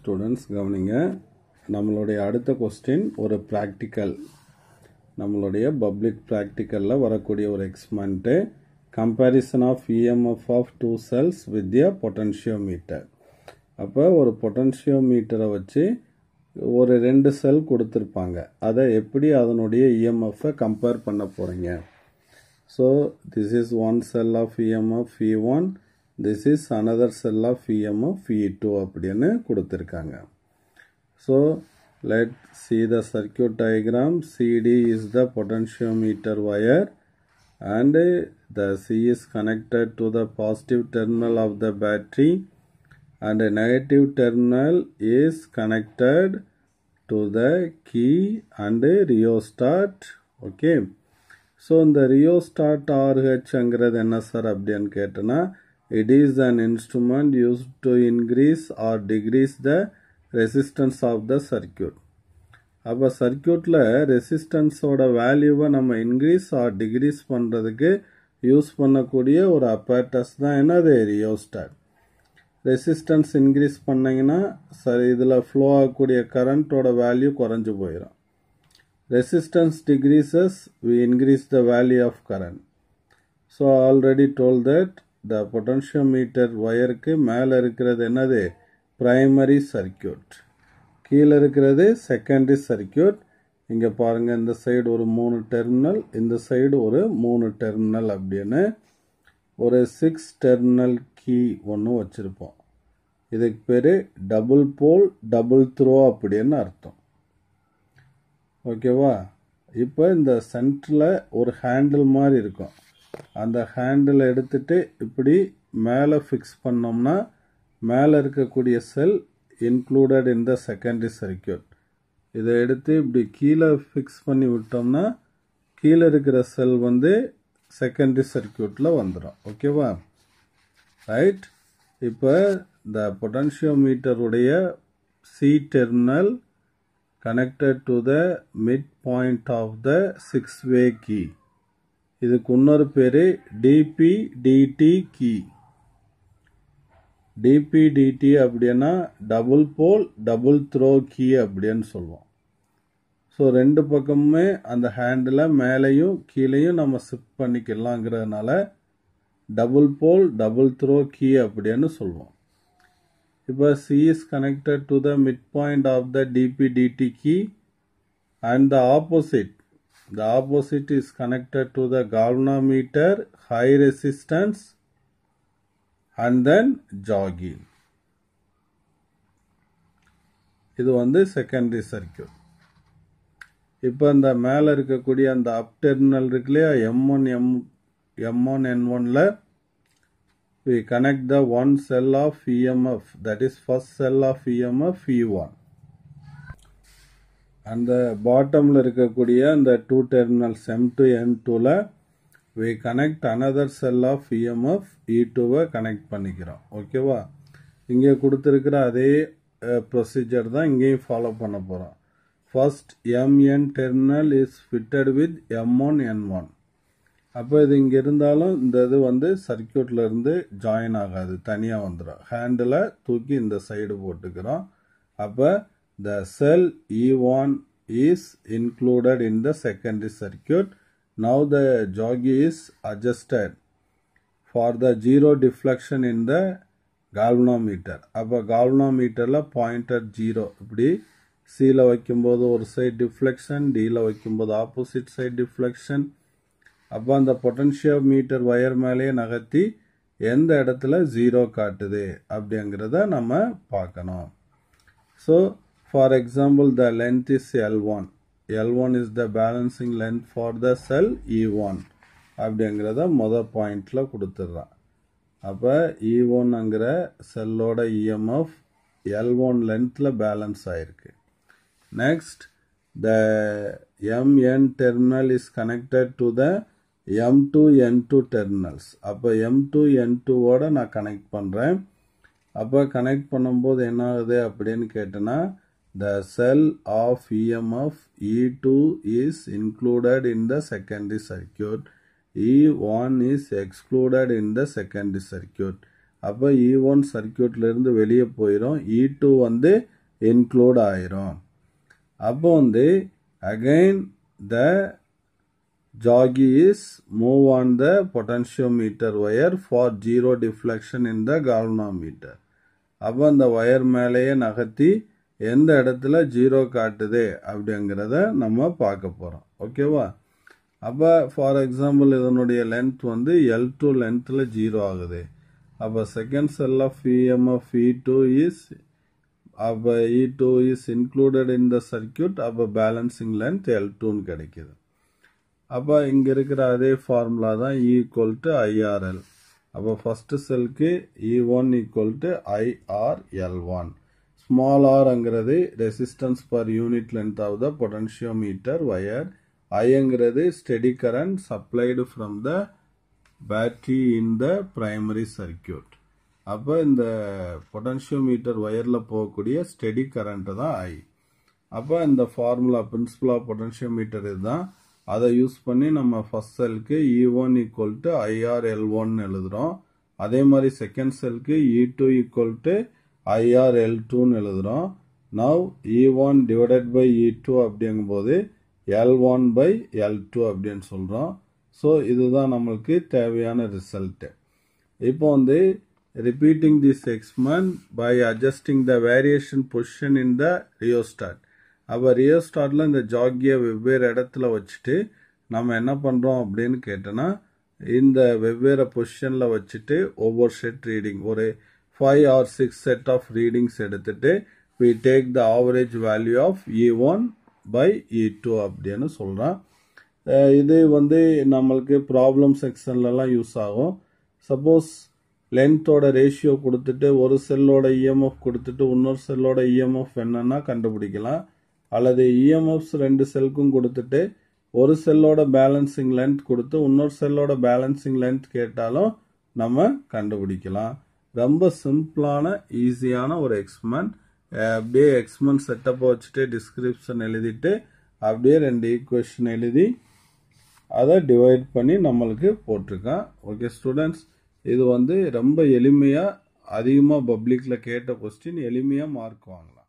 Students கவனிங்க நம்மளுடைய அடுத்த கொஸ்டின் ஒரு ப்ராக்டிக்கல் நம்மளுடைய பப்ளிக் ப்ராக்டிக்கலில் வரக்கூடிய ஒரு experiment comparison of EMF of two cells with potentiometer அப்போ ஒரு பொட்டன்ஷியோ மீட்டரை வச்சு ஒரு ரெண்டு செல் கொடுத்துருப்பாங்க அதை எப்படி அதனுடைய இஎம்எஃப்பை e கம்பேர் பண்ண போகிறீங்க so this is one cell of EMF E one this is another cell of EM of E two குடுத்திருக்காங்க so let see the circuit diagram CD is the potentiometer wire and the C is connected to the positive terminal of the battery and a negative terminal is connected to the key and a rheostat okay so இந்த rheostat RH ங்கிறது என்ன sir அப்படியன் கேட்டோன்னா It is an instrument used to increase or decrease the resistance of the circuit. அப்போ சர்க்கியூட்டில் ரெசிஸ்டன்ஸோட வேல்யூவை நம்ம increase or decrease பண்ணுறதுக்கு use பண்ணக்கூடிய ஒரு அப்பேட்டஸ் தான் என்னது ரியோஸ்டாட் ரெசிஸ்டன்ஸ் இன்க்ரீஸ் பண்ணிங்கன்னா சரி இதில் ஃப்ளோ ஆகக்கூடிய கரண்ட்டோட வேல்யூ குறைஞ்சி போயிடும் resistance decreases we increase the value of current so already told that இந்த மீட்டர் ஒயருக்கு மேலே இருக்கிறது என்னது ப்ரைமரி சர்க்கியூட் கீழே இருக்கிறது செகண்டரி சர்க்கியூட் இங்கே பாருங்கள் இந்த சைடு ஒரு மூணு டெர்மினல் இந்த சைடு ஒரு மூணு டெர்மினல் அப்படின்னு ஒரு சிக்ஸ் டெர்மினல் கீ ஒன்று வச்சுருப்போம் இதுக்கு பேர் டபுள் போல் டபுள் த்ரோ அப்படின்னு அர்த்தம் ஓகேவா இப்போ இந்த சென்டரில் ஒரு ஹேண்டில் மாதிரி இருக்கும் அந்த ஹேண்டில் எடுத்துட்டு இப்படி மேலே ஃபிக்ஸ் பண்ணோம்னா மேலே இருக்கக்கூடிய cell included in the secondary circuit இதை எடுத்து இப்படி கீழே ஃபிக்ஸ் பண்ணி விட்டோம்னா கீழே இருக்கிற செல் வந்து செகண்டரி சர்க்கியூட்டில் வந்துடும் ஓகேவா ரைட் இப்போ இந்த பொட்டன்ஷியோமீட்டருடைய C terminal connected to the mid point of the six way key இதுக்கு இன்னொரு பேர் டிபிடிடி கீ டிபிடிடி அப்படின்னா double pole double throw key அப்படின்னு சொல்லுவோம் ஸோ ரெண்டு பக்கமுமே அந்த ஹேண்டில் மேலேயும் கீழேயும் நம்ம ஷிஃப்ட் பண்ணிக்கலாங்கிறதுனால double pole double throw key அப்படின்னு சொல்லுவோம் இப்போ C is connected to the mid point of the DPDT key and the opposite The opposite is connected to the galvanometer, high resistance and then jogging. இது வந்து secondary circuit இப்போ இந்த மேலே இருக்கக்கூடிய அந்த அப் டெர்மினல் இருக்கு இல்லையா M one M M one N ஒனில் we connect the one cell of EMF that is first cell of EMF E1 அந்த பாட்டமில் இருக்கக்கூடிய அந்த டூ டெர்மினல் செம் டு என் டூவில் we connect another cell of EMF E டூவை connect பண்ணிக்கிறோம் ஓகேவா இங்கே கொடுத்துருக்கிற அதே ப்ரொசீஜர் தான் இங்கேயும் ஃபாலோ பண்ண போகிறோம் first MN terminal is fitted with M one N one அப்போ இது இங்கே இருந்தாலும் இந்த இது வந்து சர்க்கியூட்டில் இருந்து ஜாயின் ஆகாது தனியாக வந்துடும் ஹேண்டில் தூக்கி இந்த சைடு போட்டுக்கிறோம் அப்போ The cell E1 is included in the secondary circuit. Now the jockey is adjusted for the zero deflection in the galvanometer அப்போ கால்வனோமீட்டரில் பாயிண்டர் ஜீரோ இப்படி சியில் வைக்கும்போது ஒரு சைட் டிஃப்ளெக்ஷன் டியில் வைக்கும்போது ஆப்போசிட் சைட் டிஃப்ளெக்ஷன் அப்போ அந்த பொட்டன்ஷியோ மீட்டர் ஒயர் மேலேயே நகர்த்தி எந்த இடத்துல ஜீரோ காட்டுது அப்படிங்கிறத நம்ம பார்க்கணும் so For example, the length is L1. L1 is the balancing length for the cell E1 அப்படிங்கிறத மொதல் பாயிண்டில் கொடுத்துட்றான் அப்போ இ ஒன்னுங்கிற செல்லோட இஎம்எஃப் எல் ஒன் லென்த்தில் பேலன்ஸ் ஆகிருக்கு next the MN terminal is connected to the M two N two terminals அப்போ எம் டூ என் டூவோட நான் கனெக்ட் பண்ணுறேன் அப்போ கனெக்ட் பண்ணும்போது என்ன ஆகுது அப்படின்னு கேட்டேன்னா The cell of EMF E2 is included in the secondary circuit. E1 is excluded in the secondary circuit. அப்ப E1 ஒன் சர்க்கியூட்லேருந்து வெளிய போயிரும் E2 வந்து include ஆயிரும் அப்ப வந்து again the ஜாகி is move on the potentiometer wire for zero deflection in the galvanometer அப்ப அந்த wire மேலையே நகத்தி எந்த இடத்துல ஜீரோ காட்டுது அப்படிங்கிறத நம்ம பார்க்க போகிறோம் ஓகேவா அப்போ ஃபார் எக்ஸாம்பிள் இதனுடைய லென்த் வந்து எல் டூ லென்த்தில் ஜீரோ ஆகுது அப்போ second cell of EM of E two is அப்போ E two is included in the circuit அப்போ பேலன்சிங் லென்த் எல் டூன்னு கிடைக்கிது அப்போ இங்கே இருக்கிற அதே ஃபார்முலா தான் ஈக்குவல் டு ஐஆர்எல் அப்போ ஃபஸ்ட்டு செல்க்கு E one equal to IRL one small ஆர்ங்கிறது resistance per unit length the the wire wire ஐங்கிறது steady current supplied from the battery in the primary circuit அப்போ இந்த potentiometer ஒயரில் போகக்கூடிய steady current தான் ஐ அப்போ இந்த ஃபார்முலா principle of potentiometer இதுதான் அதை யூஸ் பண்ணி நம்ம first cellக்கு E1 one to to IR L ஒன்னு எழுதுகிறோம் அதே மாதிரி செகண்ட் செல்க்கு இ டூ ஐஆர் எல் டூன்னு எழுதுகிறோம் now E one divided by E two அப்படிங்கும்போது L one by L two அப்படின்னு சொல்கிறோம் ஸோ இதுதான் நம்மளுக்கு தேவையான ரிசல்ட்டு இப்போ வந்து repeating repeating this experiment by adjusting the variation position in the rheostat அப்போ ரியோ ரியோஸ்டாட்டில் இந்த ஜாகியை வெவ்வேறு இடத்துல வச்சுட்டு நம்ம என்ன பண்ணுறோம் அப்படின்னு கேட்டோன்னா இந்த வெவ்வேறு பொசிஷனில் வச்சுட்டு ஒவ்வொரு செட் ரீடிங் ஒரு five or six set of readings எடுத்துட்டு we take the average value of E1 one by அப்படியனு டூ அப்படின்னு இது வந்து நம்மளுக்கு ப்ராப்ளம் செக்ஷன்லலாம் யூஸ் ஆகும் சப்போஸ் லென்த்தோட ரேஷியோ கொடுத்துட்டு ஒரு செல்லோட இஎம்எஃப் e கொடுத்துட்டு இன்னொரு செல்லோட இஎம்எஃப் e என்னன்னா கண்டுபிடிக்கலாம் அல்லது இஎம்எஃப்ஸ் e ரெண்டு செல்க்கும் கொடுத்துட்டு ஒரு செல்லோட பேலன்சிங் லென்த் கொடுத்து இன்னொரு செல்லோட balancing லென்த் கேட்டாலும் நம்ம கண்டுபிடிக்கலாம் ரொம்ப சிம்பிளான ஈஸியான ஒரு எக்ஸ்மெண்ட் அப்படியே எக்ஸ்மெண்ட் செட்டப்பை வச்சுட்டு டிஸ்கிரிப்ஷன் எழுதிட்டு அப்படியே ரெண்டு ஈக்குவேஷன் எழுதி அதை டிவைட் பண்ணி நம்மளுக்கு போட்டிருக்கேன் ஓகே ஸ்டூடெண்ட்ஸ் இது வந்து ரொம்ப எளிமையாக அதிகமாக பப்ளிக்கில் கேட்ட கொஸ்டின் எளிமையாக மார்க் வாங்கலாம்